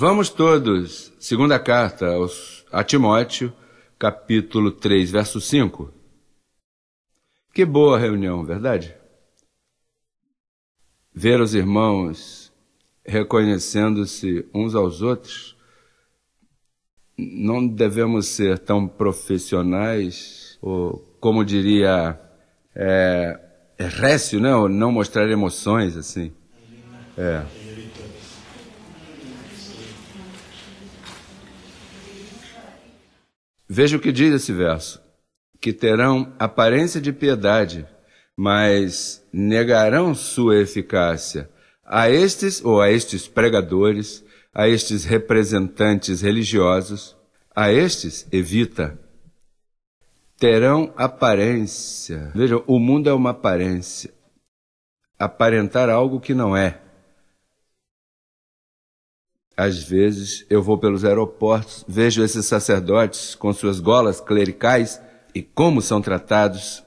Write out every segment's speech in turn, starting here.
Vamos todos, segunda carta aos, a Timóteo, capítulo 3, verso 5. Que boa reunião, verdade? Ver os irmãos reconhecendo-se uns aos outros. Não devemos ser tão profissionais, ou como diria é, é récio, né? Ou não mostrar emoções assim. É. Veja o que diz esse verso: que terão aparência de piedade, mas negarão sua eficácia. A estes ou a estes pregadores, a estes representantes religiosos, a estes evita. Terão aparência. Vejam, o mundo é uma aparência. Aparentar algo que não é às vezes, eu vou pelos aeroportos, vejo esses sacerdotes com suas golas clericais e como são tratados.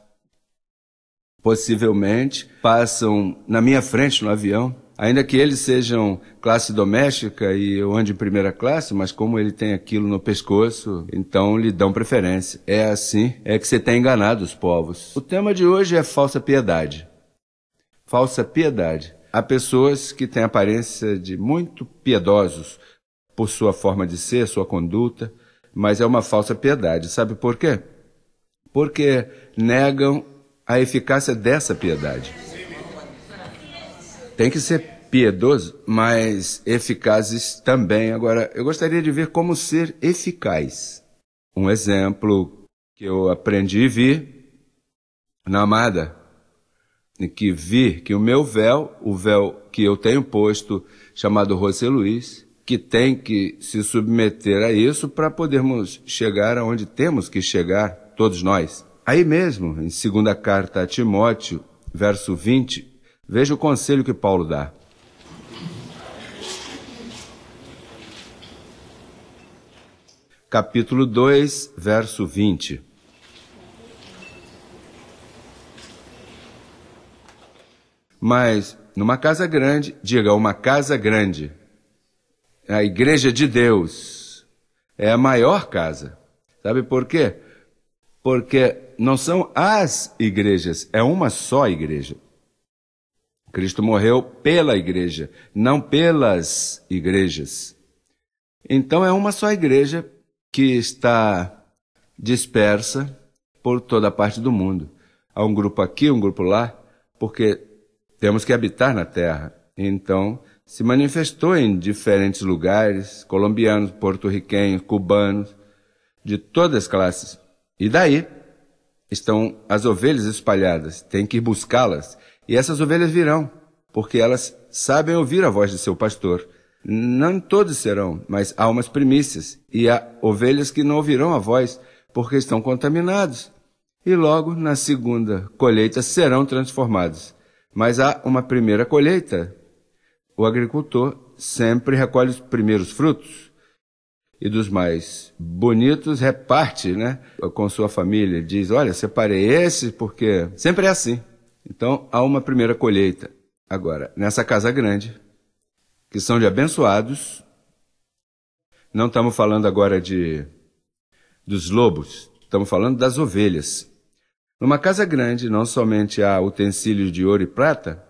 Possivelmente passam na minha frente no avião, ainda que eles sejam classe doméstica e eu ande em primeira classe, mas como ele tem aquilo no pescoço, então lhe dão preferência. É assim é que você tem enganado os povos. O tema de hoje é falsa piedade. Falsa piedade. Há pessoas que têm aparência de muito piedosos por sua forma de ser, sua conduta, mas é uma falsa piedade. Sabe por quê? Porque negam a eficácia dessa piedade. Tem que ser piedoso, mas eficazes também. Agora, eu gostaria de ver como ser eficaz. Um exemplo que eu aprendi e vi na Amada, que vi que o meu véu, o véu que eu tenho posto, chamado José Luiz, que tem que se submeter a isso para podermos chegar aonde temos que chegar, todos nós. Aí mesmo, em segunda carta a Timóteo, verso 20, veja o conselho que Paulo dá. Capítulo 2, verso 20. Mas numa casa grande, diga uma casa grande. A igreja de Deus é a maior casa. Sabe por quê? Porque não são as igrejas, é uma só igreja. Cristo morreu pela igreja, não pelas igrejas. Então é uma só igreja que está dispersa por toda a parte do mundo. Há um grupo aqui, um grupo lá, porque temos que habitar na terra. Então, se manifestou em diferentes lugares, colombianos, porto-riquenhos, cubanos, de todas as classes. E daí estão as ovelhas espalhadas, tem que ir buscá-las, e essas ovelhas virão, porque elas sabem ouvir a voz de seu pastor. Não todos serão, mas há umas primícias, e há ovelhas que não ouvirão a voz, porque estão contaminados, e logo na segunda colheita serão transformados. Mas há uma primeira colheita. O agricultor sempre recolhe os primeiros frutos e dos mais bonitos reparte, né, com sua família, diz: "Olha, separei esse porque sempre é assim". Então, há uma primeira colheita. Agora, nessa casa grande, que são de abençoados, não estamos falando agora de dos lobos, estamos falando das ovelhas. Numa casa grande, não somente há utensílios de ouro e prata,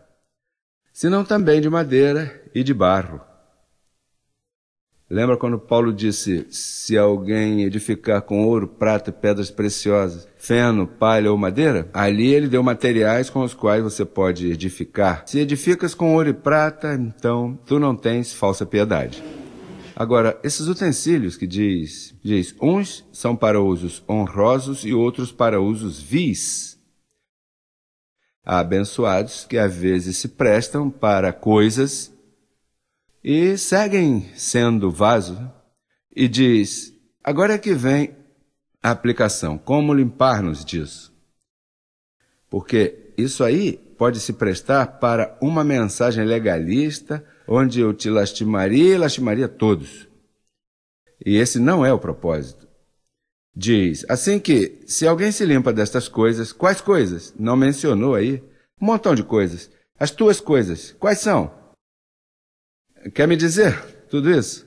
senão também de madeira e de barro. Lembra quando Paulo disse: Se alguém edificar com ouro, prata, pedras preciosas, feno, palha ou madeira? Ali ele deu materiais com os quais você pode edificar. Se edificas com ouro e prata, então tu não tens falsa piedade. Agora, esses utensílios que diz, diz, uns são para usos honrosos e outros para usos vis. Há abençoados que às vezes se prestam para coisas e seguem sendo vaso. E diz, agora é que vem a aplicação, como limpar-nos disso? Porque isso aí pode se prestar para uma mensagem legalista onde eu te lastimaria e lastimaria todos. E esse não é o propósito. Diz: assim que, se alguém se limpa destas coisas, quais coisas? Não mencionou aí? Um montão de coisas. As tuas coisas, quais são? Quer me dizer tudo isso?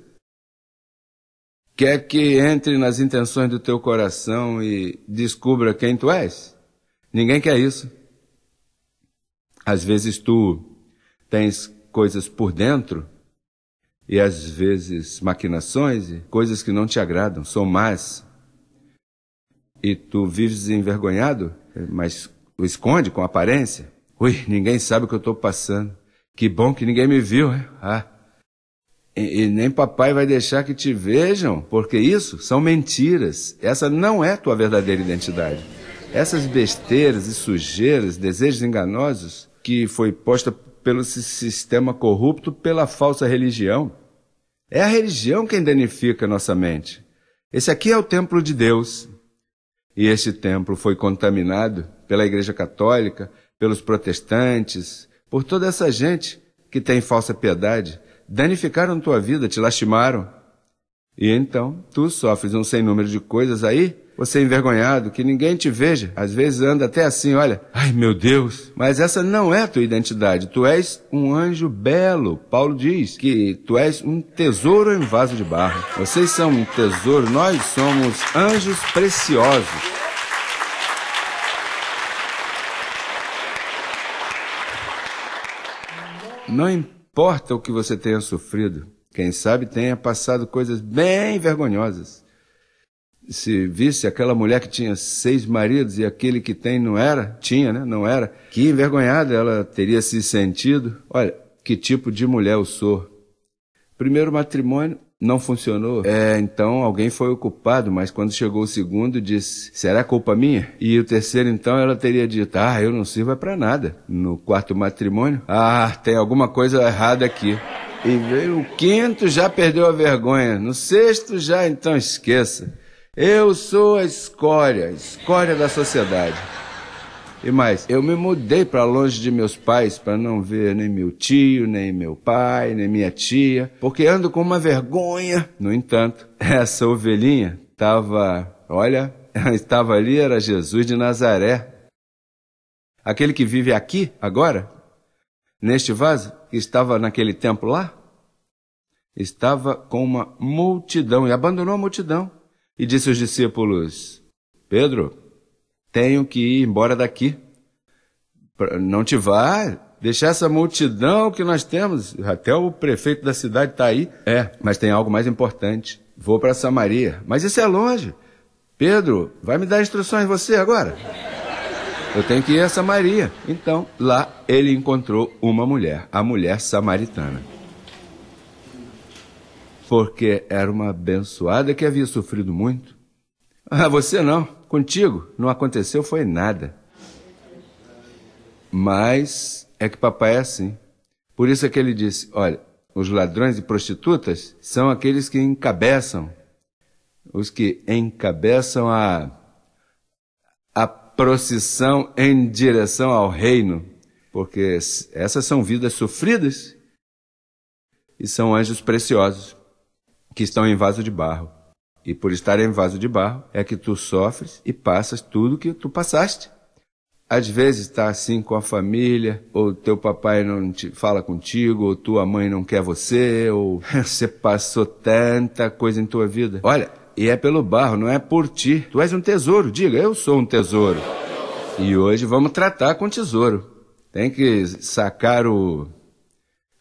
Quer que entre nas intenções do teu coração e descubra quem tu és? Ninguém quer isso. Às vezes tu tens coisas por dentro e às vezes maquinações e coisas que não te agradam, são más. E tu vives envergonhado, mas o esconde com aparência. Ui, ninguém sabe o que eu estou passando. Que bom que ninguém me viu, hein? Né? Ah. E, e nem papai vai deixar que te vejam, porque isso são mentiras. Essa não é tua verdadeira identidade. Essas besteiras e sujeiras, desejos enganosos que foi posta pelo sistema corrupto, pela falsa religião. É a religião quem danifica nossa mente. Esse aqui é o templo de Deus. E este templo foi contaminado pela Igreja Católica, pelos protestantes, por toda essa gente que tem falsa piedade. Danificaram tua vida, te lastimaram. E então, tu sofres um sem número de coisas aí, você é envergonhado, que ninguém te veja. Às vezes anda até assim, olha, ai meu Deus. Mas essa não é a tua identidade. Tu és um anjo belo. Paulo diz que tu és um tesouro em vaso de barro. Vocês são um tesouro, nós somos anjos preciosos. Não importa o que você tenha sofrido, quem sabe tenha passado coisas bem vergonhosas. Se visse aquela mulher que tinha seis maridos e aquele que tem não era, tinha, né? Não era. Que envergonhada ela teria se sentido. Olha, que tipo de mulher eu sou. Primeiro matrimônio, não funcionou. É, então alguém foi o culpado, mas quando chegou o segundo, disse: será culpa minha? E o terceiro, então, ela teria dito: ah, eu não sirvo é para nada. No quarto matrimônio, ah, tem alguma coisa errada aqui. E veio o quinto, já perdeu a vergonha. No sexto, já então esqueça. Eu sou a escória, a escória da sociedade. E mais, eu me mudei para longe de meus pais para não ver nem meu tio, nem meu pai, nem minha tia, porque ando com uma vergonha. No entanto, essa ovelhinha estava, olha, estava ali, era Jesus de Nazaré. Aquele que vive aqui, agora, neste vaso que estava naquele templo lá? Estava com uma multidão e abandonou a multidão e disse aos discípulos: Pedro, tenho que ir embora daqui. Não te vá, deixar essa multidão que nós temos. Até o prefeito da cidade está aí. É, mas tem algo mais importante. Vou para Samaria. Mas isso é longe. Pedro, vai me dar instruções você agora? Eu tenho que ir a Samaria. Então, lá ele encontrou uma mulher, a mulher samaritana. Porque era uma abençoada que havia sofrido muito. Ah, você não. Contigo não aconteceu foi nada. Mas é que papai é assim. Por isso é que ele disse: olha, os ladrões e prostitutas são aqueles que encabeçam, os que encabeçam a, a procissão em direção ao reino, porque essas são vidas sofridas e são anjos preciosos que estão em vaso de barro. E por estar em vaso de barro é que tu sofres e passas tudo que tu passaste. Às vezes está assim com a família, ou teu papai não te fala contigo, ou tua mãe não quer você, ou você passou tanta coisa em tua vida. Olha, e é pelo barro, não é por ti. Tu és um tesouro, diga, eu sou um tesouro. E hoje vamos tratar com tesouro. Tem que sacar o.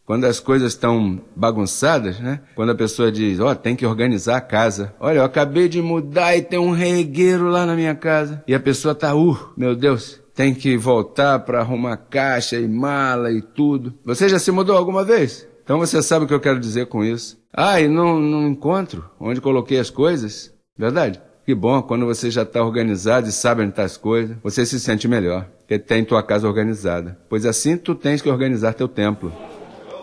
Quando as coisas estão bagunçadas, né? Quando a pessoa diz, ó, oh, tem que organizar a casa. Olha, eu acabei de mudar e tem um regueiro lá na minha casa. E a pessoa tá, uh, meu Deus, tem que voltar para arrumar caixa e mala e tudo. Você já se mudou alguma vez? Então você sabe o que eu quero dizer com isso. Ah, e não, não encontro onde coloquei as coisas. Verdade? Que bom, quando você já está organizado e sabe onde está as coisas, você se sente melhor, porque tem tua casa organizada. Pois assim tu tens que organizar teu templo.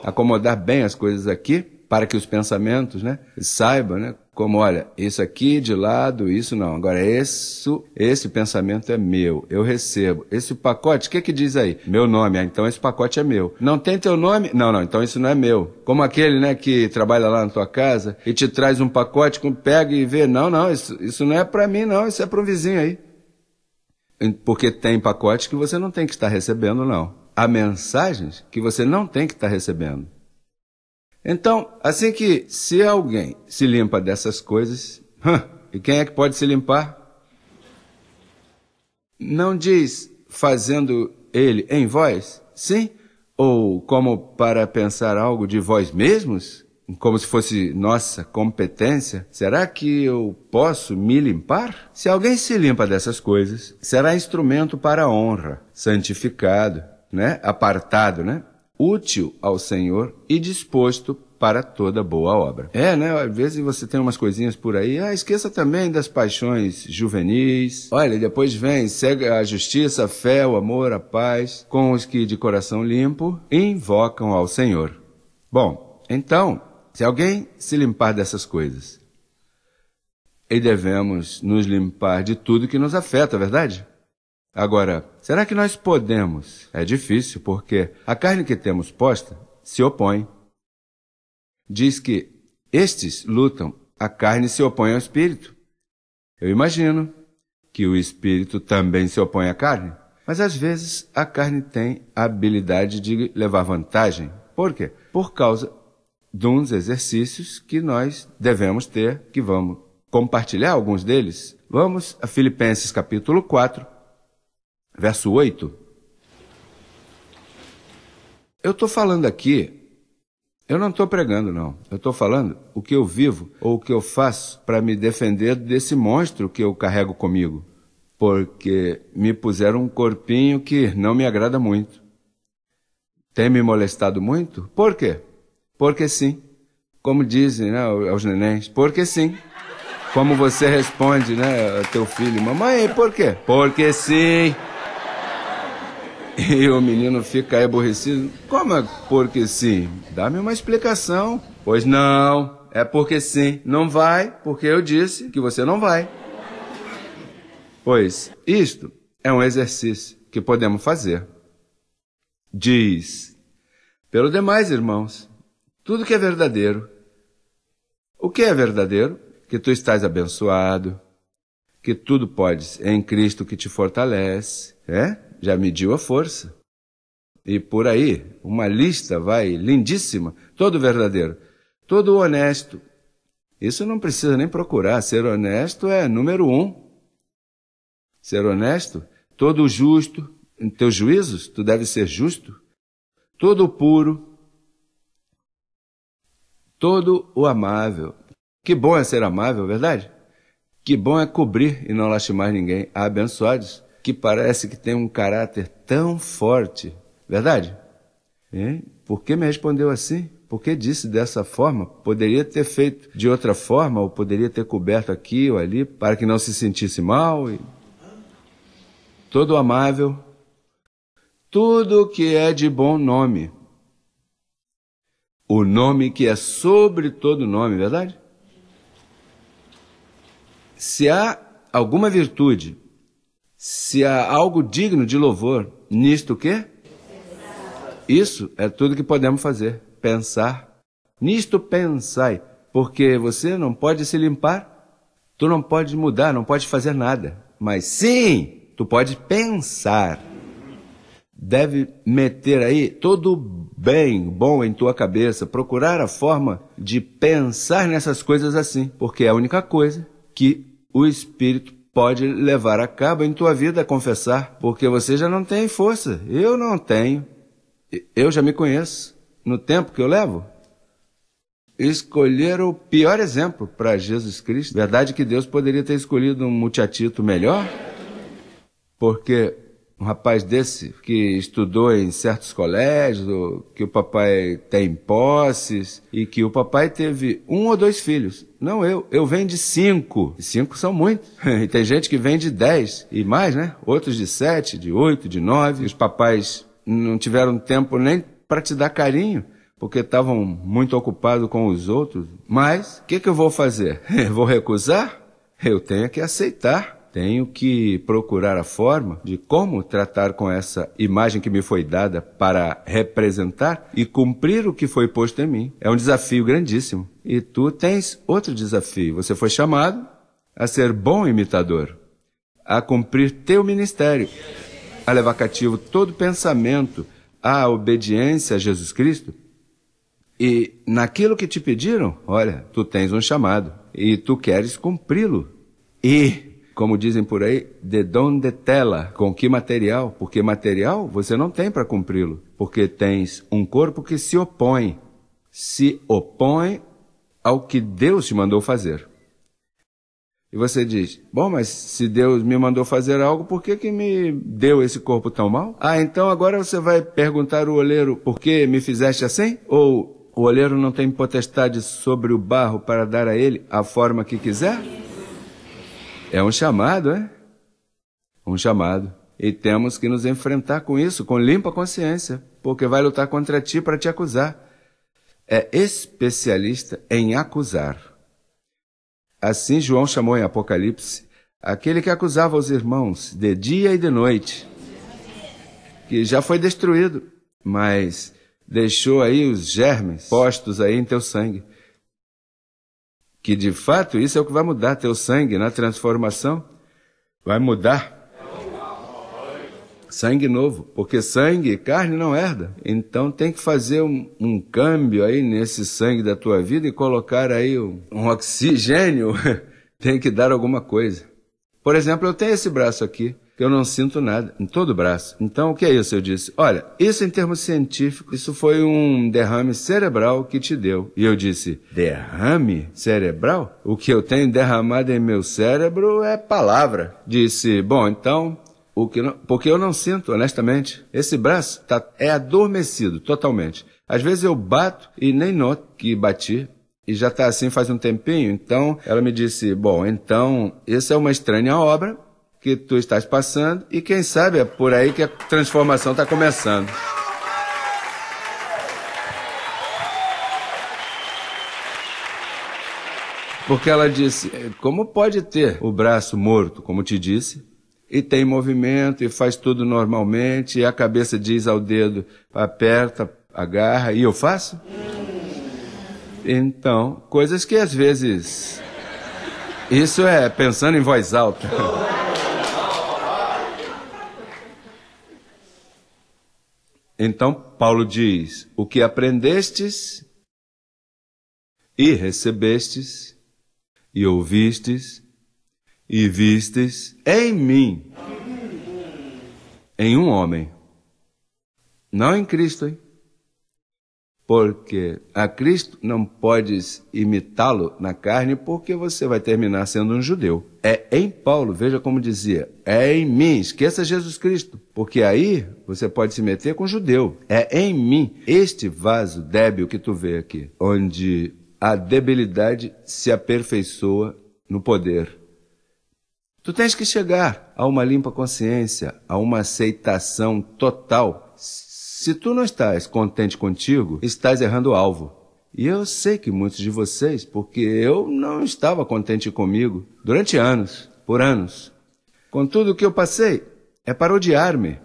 Acomodar bem as coisas aqui, para que os pensamentos né, saibam né, como olha, isso aqui de lado, isso não. Agora esse, esse pensamento é meu, eu recebo. Esse pacote, o que que diz aí? Meu nome, ah, então esse pacote é meu. Não tem teu nome? Não, não, então isso não é meu. Como aquele, né, que trabalha lá na tua casa e te traz um pacote, com pega e vê, não, não, isso, isso não é para mim não, isso é para o vizinho aí. Porque tem pacotes que você não tem que estar recebendo não. Há mensagens que você não tem que estar recebendo. Então, assim que se alguém se limpa dessas coisas, e quem é que pode se limpar? Não diz fazendo ele em vós, sim? Ou como para pensar algo de vós mesmos? Como se fosse nossa competência? Será que eu posso me limpar? Se alguém se limpa dessas coisas, será instrumento para honra, santificado, né? Apartado, né? útil ao Senhor e disposto para toda boa obra. É, né? Às vezes você tem umas coisinhas por aí. Ah, esqueça também das paixões juvenis. Olha, depois vem, segue a justiça, a fé, o amor, a paz, com os que de coração limpo invocam ao Senhor. Bom, então, se alguém se limpar dessas coisas, e devemos nos limpar de tudo que nos afeta, verdade? Agora, será que nós podemos? É difícil, porque a carne que temos posta se opõe. Diz que estes lutam, a carne se opõe ao espírito. Eu imagino que o espírito também se opõe à carne, mas às vezes a carne tem a habilidade de levar vantagem. Por quê? Por causa de uns exercícios que nós devemos ter, que vamos compartilhar alguns deles. Vamos a Filipenses capítulo 4, verso 8. Eu estou falando aqui, eu não estou pregando, não. Eu estou falando o que eu vivo ou o que eu faço para me defender desse monstro que eu carrego comigo. Porque me puseram um corpinho que não me agrada muito. Tem me molestado muito? Por quê? Porque sim. Como dizem né, aos nenéns, porque sim. Como você responde, né, ao teu filho, mamãe, por quê? Porque sim. E o menino fica aborrecido. Como é porque sim? Dá-me uma explicação. Pois não, é porque sim. Não vai, porque eu disse que você não vai. Pois isto é um exercício que podemos fazer. Diz: Pelo demais, irmãos, tudo que é verdadeiro. O que é verdadeiro? Que tu estás abençoado, que tudo podes é em Cristo que te fortalece, é? já mediu a força. E por aí, uma lista vai lindíssima, todo verdadeiro, todo honesto. Isso não precisa nem procurar. Ser honesto é número um. Ser honesto, todo justo, em teus juízos, tu deve ser justo, todo puro, todo o amável. Que bom é ser amável, verdade? Que bom é cobrir e não lastimar ninguém. Abençoados que parece que tem um caráter tão forte. Verdade? Hein? Por que me respondeu assim? Por que disse dessa forma? Poderia ter feito de outra forma, ou poderia ter coberto aqui ou ali, para que não se sentisse mal. E... Todo amável. Tudo que é de bom nome. O nome que é sobre todo nome, verdade? Se há alguma virtude se há algo digno de louvor, nisto o que? Isso é tudo que podemos fazer, pensar. Nisto pensai, porque você não pode se limpar, tu não pode mudar, não pode fazer nada. Mas sim, tu pode pensar. Deve meter aí todo bem, bom em tua cabeça, procurar a forma de pensar nessas coisas assim, porque é a única coisa que o espírito pode levar a cabo em tua vida a confessar, porque você já não tem força. Eu não tenho. Eu já me conheço. No tempo que eu levo, escolher o pior exemplo para Jesus Cristo. Verdade que Deus poderia ter escolhido um mutatito melhor, porque um rapaz desse que estudou em certos colégios, que o papai tem posses e que o papai teve um ou dois filhos. Não eu, eu venho de cinco. E cinco são muitos. e tem gente que vem de dez e mais, né? Outros de sete, de oito, de nove. E os papais não tiveram tempo nem para te dar carinho porque estavam muito ocupados com os outros. Mas o que, que eu vou fazer? vou recusar? Eu tenho que aceitar tenho que procurar a forma de como tratar com essa imagem que me foi dada para representar e cumprir o que foi posto em mim. É um desafio grandíssimo. E tu tens outro desafio. Você foi chamado a ser bom imitador, a cumprir teu ministério, a levar cativo todo pensamento à obediência a Jesus Cristo. E naquilo que te pediram, olha, tu tens um chamado e tu queres cumpri-lo. E como dizem por aí, de donde tela, com que material, porque material você não tem para cumpri-lo, porque tens um corpo que se opõe, se opõe ao que Deus te mandou fazer. E você diz: Bom, mas se Deus me mandou fazer algo, por que, que me deu esse corpo tão mal? Ah, então agora você vai perguntar o olheiro: Por que me fizeste assim? Ou o olheiro não tem potestade sobre o barro para dar a ele a forma que quiser? É um chamado, é? Um chamado. E temos que nos enfrentar com isso, com limpa consciência, porque vai lutar contra ti para te acusar. É especialista em acusar. Assim João chamou em Apocalipse aquele que acusava os irmãos de dia e de noite, que já foi destruído, mas deixou aí os germes postos aí em teu sangue que de fato isso é o que vai mudar teu sangue na transformação. Vai mudar. Sangue novo, porque sangue e carne não herda. Então tem que fazer um, um câmbio aí nesse sangue da tua vida e colocar aí um, um oxigênio. tem que dar alguma coisa. Por exemplo, eu tenho esse braço aqui eu não sinto nada em todo o braço. Então, o que é isso? Eu disse, olha, isso em termos científicos, isso foi um derrame cerebral que te deu. E eu disse, derrame cerebral? O que eu tenho derramado em meu cérebro é palavra. Disse, bom, então o que não, porque eu não sinto, honestamente. Esse braço tá, é adormecido totalmente. Às vezes eu bato e nem noto que bati. E já está assim faz um tempinho. Então ela me disse: Bom, então, essa é uma estranha obra que tu estás passando e quem sabe é por aí que a transformação está começando. Porque ela disse: é, como pode ter o braço morto, como te disse, e tem movimento e faz tudo normalmente, e a cabeça diz ao dedo: aperta, agarra, e eu faço? Então, coisas que às vezes. Isso é pensando em voz alta. Então Paulo diz: O que aprendestes e recebestes e ouvistes e vistes em mim, em um homem, não em Cristo, hein? Porque a Cristo não podes imitá-lo na carne, porque você vai terminar sendo um judeu. É em Paulo, veja como dizia, é em mim, esqueça Jesus Cristo, porque aí você pode se meter com judeu. É em mim, este vaso débil que tu vê aqui, onde a debilidade se aperfeiçoa no poder. Tu tens que chegar a uma limpa consciência, a uma aceitação total, se tu não estás contente contigo, estás errando o alvo. E eu sei que muitos de vocês, porque eu não estava contente comigo durante anos, por anos. Com tudo o que eu passei, é para odiar me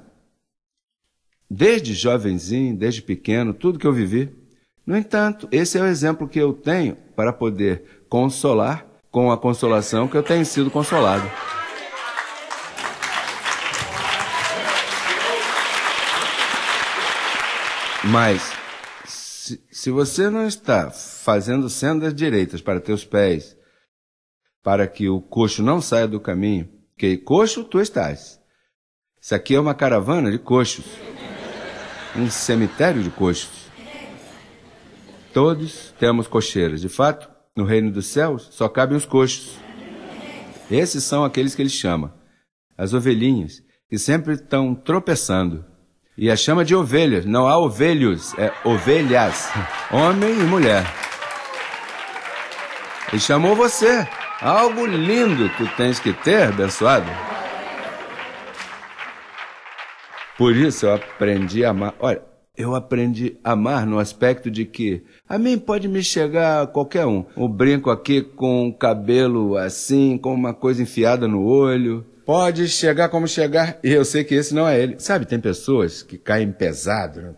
Desde jovenzinho, desde pequeno, tudo que eu vivi. No entanto, esse é o exemplo que eu tenho para poder consolar com a consolação que eu tenho sido consolado. Mas, se, se você não está fazendo sendas direitas para teus pés, para que o coxo não saia do caminho, que coxo tu estás. Isso aqui é uma caravana de coxos. Um cemitério de coxos. Todos temos cocheiras. De fato, no reino dos céus só cabem os coxos. Esses são aqueles que ele chama as ovelhinhas, que sempre estão tropeçando. E a chama de ovelhas. Não há ovelhos, é ovelhas. Homem e mulher. E chamou você. Algo lindo tu tens que ter, abençoado. Por isso eu aprendi a amar. Olha, eu aprendi a amar no aspecto de que a mim pode me chegar qualquer um. O brinco aqui com o cabelo assim, com uma coisa enfiada no olho. Pode chegar como chegar, e eu sei que esse não é ele. Sabe, tem pessoas que caem pesado, né?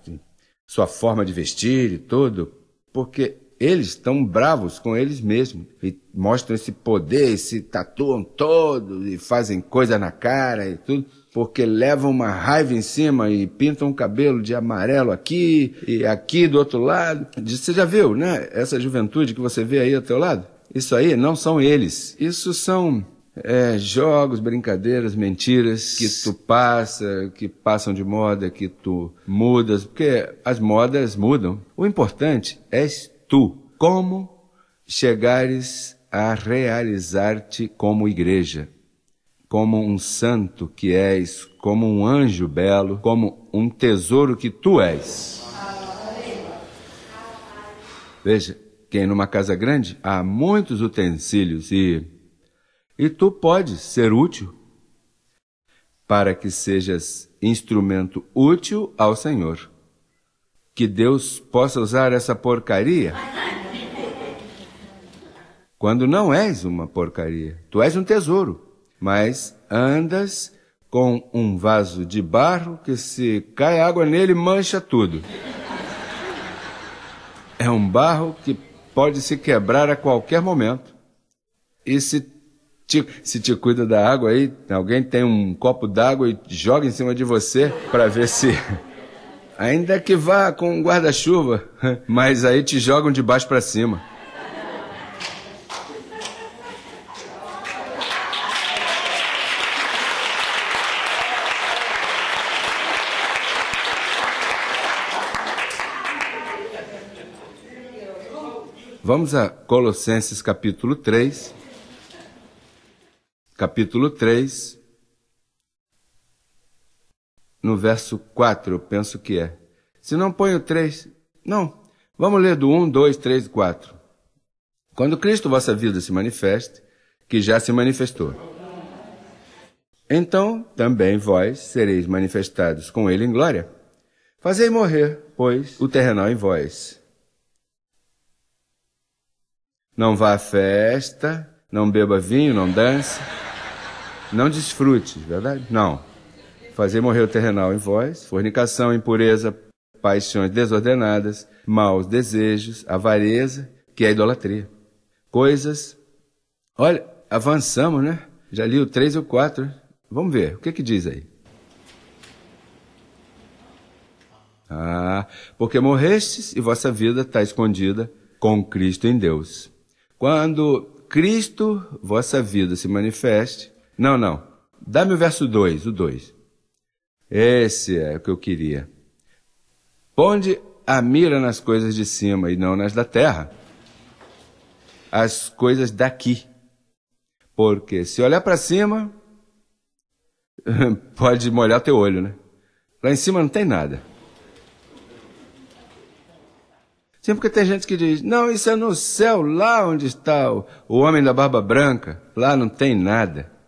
sua forma de vestir e tudo, porque eles estão bravos com eles mesmos e mostram esse poder, se tatuam todo e fazem coisa na cara e tudo, porque levam uma raiva em cima e pintam o cabelo de amarelo aqui e aqui do outro lado. Você já viu, né? Essa juventude que você vê aí ao teu lado? Isso aí não são eles. Isso são é, jogos, brincadeiras, mentiras que tu passa, que passam de moda, que tu mudas, porque as modas mudam. O importante és tu. Como chegares a realizar-te como igreja, como um santo que és, como um anjo belo, como um tesouro que tu és. Veja, quem numa casa grande há muitos utensílios e e tu podes ser útil, para que sejas instrumento útil ao Senhor. Que Deus possa usar essa porcaria quando não és uma porcaria, tu és um tesouro, mas andas com um vaso de barro que se cai água nele mancha tudo. É um barro que pode se quebrar a qualquer momento. E se te, se te cuida da água aí, alguém tem um copo d'água e joga em cima de você para ver se. Ainda que vá com um guarda-chuva, mas aí te jogam de baixo para cima. Vamos a Colossenses capítulo 3 capítulo 3, no verso 4, eu penso que é. Se não põe o 3, não, vamos ler do 1, 2, 3 e 4. Quando Cristo vossa vida se manifeste, que já se manifestou. Então também vós sereis manifestados com ele em glória. Fazei morrer, pois, o terrenal em vós. Não vá à festa, não beba vinho, não dance. Não desfrute, verdade? Não. Fazer morrer o terrenal em vós, fornicação, impureza, paixões desordenadas, maus desejos, avareza, que é idolatria. Coisas. Olha, avançamos, né? Já li o 3 e o 4. Vamos ver, o que que diz aí? Ah, porque morrestes e vossa vida está escondida com Cristo em Deus. Quando Cristo, vossa vida, se manifeste, não, não. Dá-me o verso 2, o 2. Esse é o que eu queria. Ponde a mira nas coisas de cima e não nas da terra. As coisas daqui. Porque se olhar para cima, pode molhar teu olho, né? Lá em cima não tem nada. Sim, porque tem gente que diz, não, isso é no céu, lá onde está o, o homem da barba branca, lá não tem nada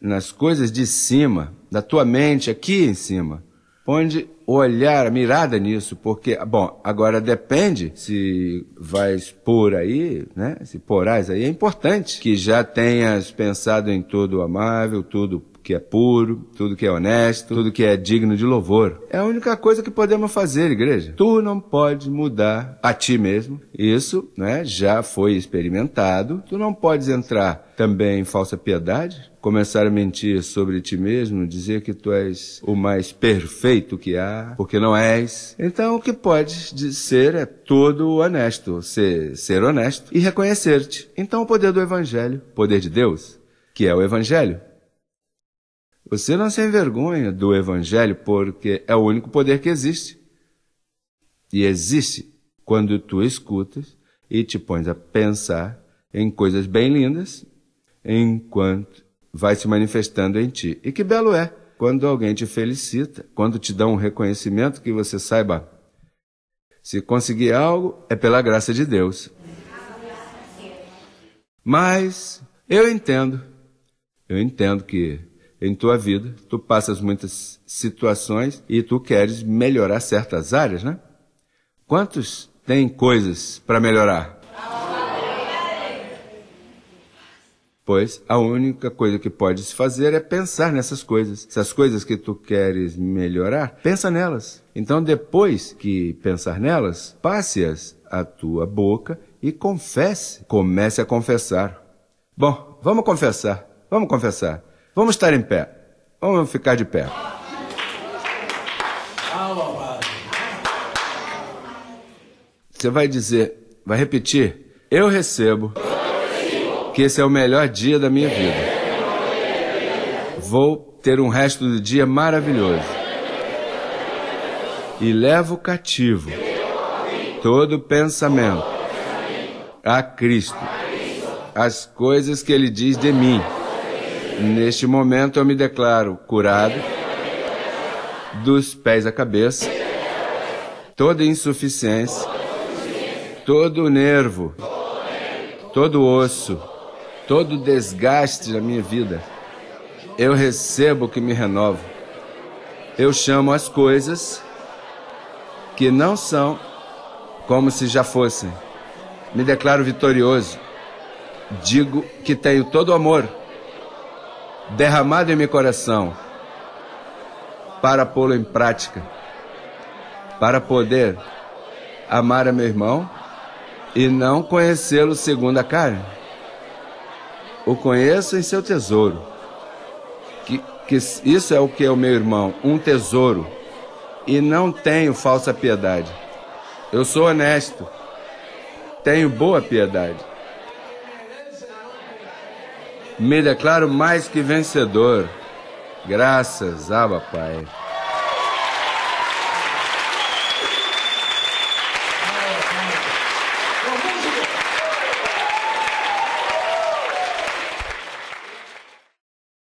nas coisas de cima, da tua mente aqui em cima. Onde olhar, a mirada nisso, porque, bom, agora depende se vais por aí, né? Se porás aí, é importante que já tenhas pensado em tudo amável, tudo que é puro, tudo que é honesto, tudo que é digno de louvor. É a única coisa que podemos fazer, igreja. Tu não pode mudar a ti mesmo. Isso, né, já foi experimentado. Tu não podes entrar também em falsa piedade, começar a mentir sobre ti mesmo, dizer que tu és o mais perfeito que há, porque não és. Então, o que podes ser é todo honesto, ser, ser honesto e reconhecer-te. Então, o poder do evangelho, poder de Deus, que é o evangelho, você não se envergonha do Evangelho, porque é o único poder que existe. E existe quando tu escutas e te pões a pensar em coisas bem lindas, enquanto vai se manifestando em ti. E que belo é quando alguém te felicita, quando te dá um reconhecimento que você saiba. Se conseguir algo, é pela graça de Deus. Mas eu entendo, eu entendo que em tua vida, tu passas muitas situações e tu queres melhorar certas áreas, né? Quantos têm coisas para melhorar? Pois a única coisa que pode se fazer é pensar nessas coisas. Essas coisas que tu queres melhorar, pensa nelas. Então, depois que pensar nelas, passe-as à tua boca e confesse. Comece a confessar. Bom, vamos confessar. Vamos confessar. Vamos estar em pé. Vamos ficar de pé. Você vai dizer, vai repetir: Eu recebo que esse é o melhor dia da minha vida. Vou ter um resto do dia maravilhoso. E levo cativo todo pensamento a Cristo, as coisas que Ele diz de mim Neste momento eu me declaro curado dos pés à cabeça, toda insuficiência, todo o nervo, todo o osso, todo o desgaste da minha vida. Eu recebo o que me renova. Eu chamo as coisas que não são como se já fossem. Me declaro vitorioso. Digo que tenho todo o amor derramado em meu coração para pô-lo em prática, para poder amar a meu irmão e não conhecê-lo segundo a carne. O conheço em seu tesouro. Que, que isso é o que é o meu irmão, um tesouro. E não tenho falsa piedade. Eu sou honesto. Tenho boa piedade. Me declaro mais que vencedor. Graças, Abba Pai.